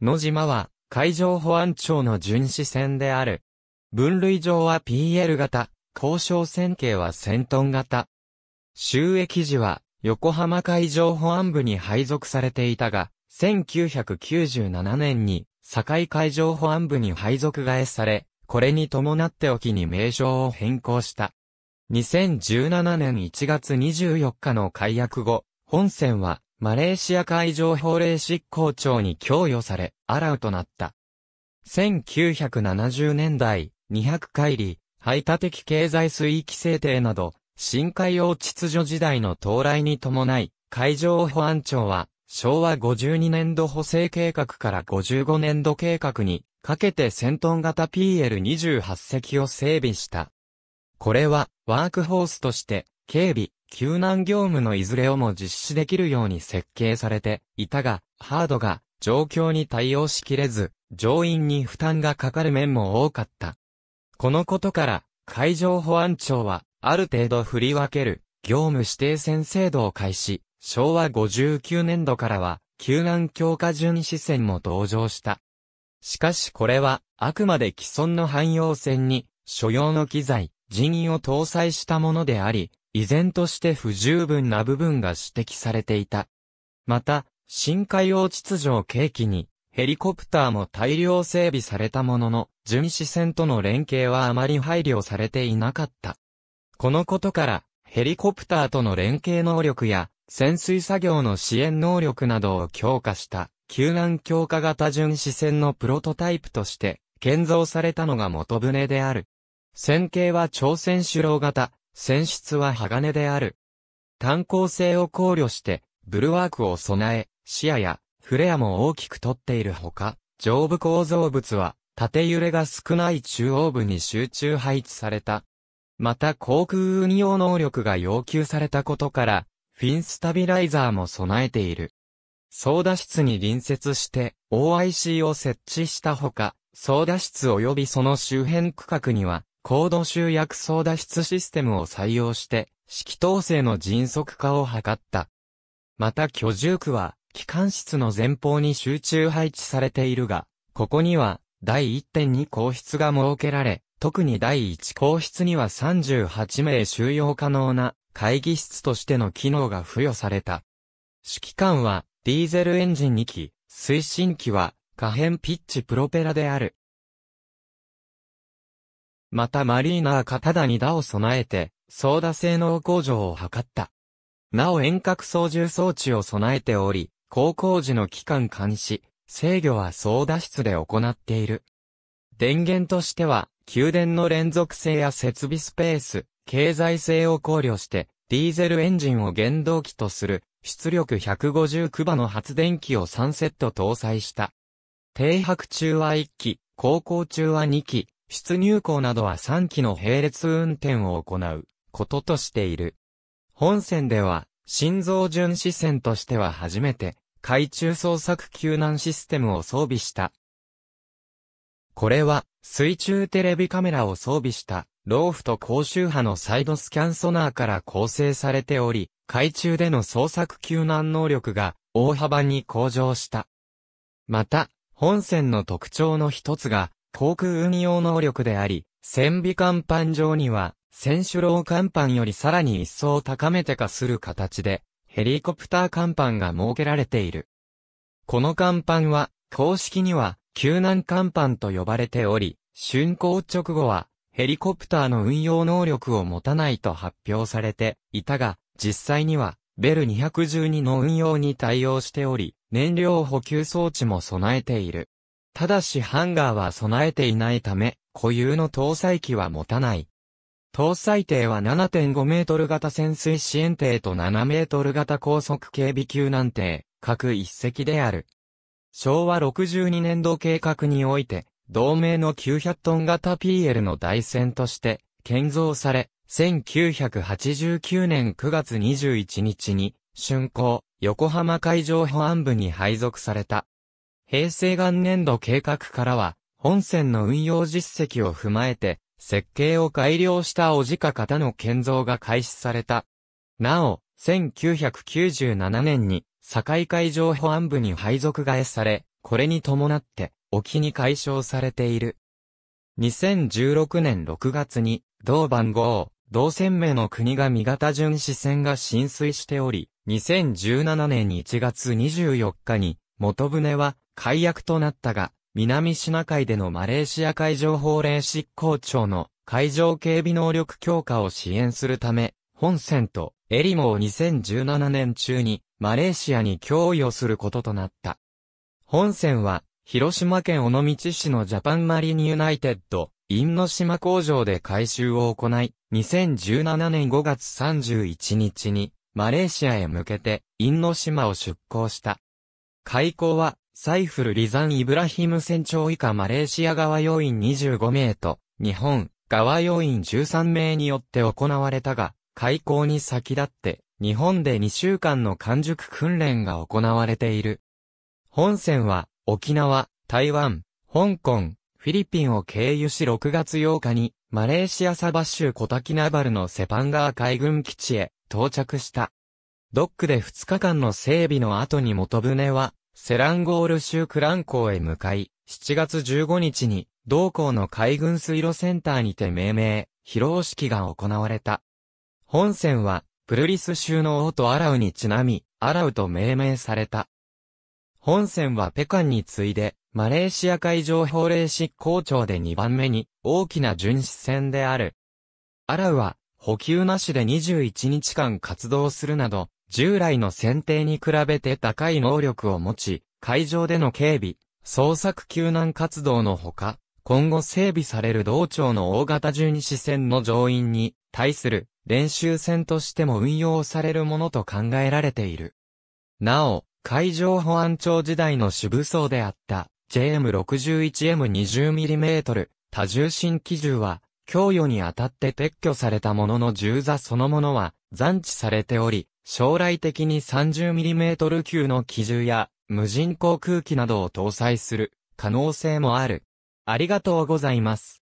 野島は、海上保安庁の巡視船である。分類上は PL 型、交渉船系は戦闘型。収益時は、横浜海上保安部に配属されていたが、1997年に、堺海上保安部に配属替えされ、これに伴って沖に名称を変更した。2017年1月24日の解約後、本船はマレーシア海上法令執行庁に供与され、アラウとなった。1970年代、200海里、排他的経済水域制定など、深海洋秩序時代の到来に伴い、海上保安庁は、昭和52年度補正計画から55年度計画に、かけて戦闘型 PL28 隻を整備した。これは、ワークホースとして、警備、救難業務のいずれをも実施できるように設計されていたが、ハードが状況に対応しきれず、乗員に負担がかかる面も多かった。このことから、海上保安庁は、ある程度振り分ける、業務指定船制度を開始、昭和59年度からは、救難強化巡視船も登場した。しかしこれは、あくまで既存の汎用船に、所要の機材、人員を搭載したものであり、依然として不十分な部分が指摘されていた。また、深海洋秩序を契機に、ヘリコプターも大量整備されたものの、巡視船との連携はあまり配慮されていなかった。このことから、ヘリコプターとの連携能力や、潜水作業の支援能力などを強化した、救難強化型巡視船のプロトタイプとして、建造されたのが元船である。船形は朝鮮首脳型、船室は鋼である。炭鉱性を考慮して、ブルワークを備え、視野やフレアも大きく取っているほか、上部構造物は縦揺れが少ない中央部に集中配置された。また航空運用能力が要求されたことから、フィンスタビライザーも備えている。操舵室に隣接して OIC を設置したほか、操舵室及びその周辺区画には高度集約操脱出システムを採用して、指揮統制の迅速化を図った。また居住区は、機関室の前方に集中配置されているが、ここには、第1.2皇室が設けられ、特に第1皇室には38名収容可能な会議室としての機能が付与された。指揮官は、ディーゼルエンジン2機、推進機は、可変ピッチプロペラである。またマリーナー片田に打を備えて、操舵性能向上を図った。なお遠隔操縦装置を備えており、高校時の期間監視、制御は操舵室で行っている。電源としては、給電の連続性や設備スペース、経済性を考慮して、ディーゼルエンジンを原動機とする、出力159馬の発電機を3セット搭載した。停泊中は1機、航行中は2機、出入港などは3機の並列運転を行うこととしている。本線では、心臓巡視船としては初めて、海中捜索救難システムを装備した。これは、水中テレビカメラを装備した、ローフと高周波のサイドスキャンソナーから構成されており、海中での捜索救難能力が大幅に向上した。また、本船の特徴の一つが、航空運用能力であり、船尾甲板上には、船首楼甲板よりさらに一層高めて化する形で、ヘリコプター甲板が設けられている。この甲板は、公式には、救難甲板と呼ばれており、竣工直後は、ヘリコプターの運用能力を持たないと発表されていたが、実際には、ベル212の運用に対応しており、燃料補給装置も備えている。ただしハンガーは備えていないため、固有の搭載機は持たない。搭載艇は7.5メートル型潜水支援艇と7メートル型高速警備救難艇、各一隻である。昭和62年度計画において、同盟の900トン型 PL の台船として、建造され、1989年9月21日に、竣工、横浜海上保安部に配属された。平成元年度計画からは、本線の運用実績を踏まえて、設計を改良したおじか方の建造が開始された。なお、1997年に、境海上保安部に配属替えされ、これに伴って、沖に解消されている。2016年6月に、同番号、同船名の国が三方巡視船が浸水しており、2017年1月24日に、元船は、解約となったが、南シナ海でのマレーシア海上法令執行庁の海上警備能力強化を支援するため、本船とエリモを2017年中にマレーシアに供与することとなった。本船は、広島県尾道市のジャパンマリニユナイテッド、因島工場で改修を行い、2017年5月31日に、マレーシアへ向けて、因島を出港した。開港は、サイフル・リザン・イブラヒム船長以下マレーシア側要員25名と、日本側要員13名によって行われたが、開港に先立って、日本で2週間の完熟訓練が行われている。本船は、沖縄、台湾、香港、フィリピンを経由し6月8日に、マレーシアサバ州コタキナバルのセパンガー海軍基地へ到着した。ドックで2日間の整備の後に元船は、セランゴール州クラン港へ向かい、7月15日に、同港の海軍水路センターにて命名、披露式が行われた。本船は、プルリス州の王とアラウにちなみ、アラウと命名された。本船はペカンに次いで、マレーシア海上法令執行庁で2番目に大きな巡視船である。アラウは補給なしで21日間活動するなど、従来の選定に比べて高い能力を持ち、海上での警備、捜索救難活動のほか、今後整備される道庁の大型十二支船の乗員に対する練習船としても運用されるものと考えられている。なお、海上保安庁時代の主武装であった JM61M20mm 多重心機銃は供与にあたって撤去されたものの銃座そのものは残置されており、将来的に 30mm 級の機銃や無人航空機などを搭載する可能性もある。ありがとうございます。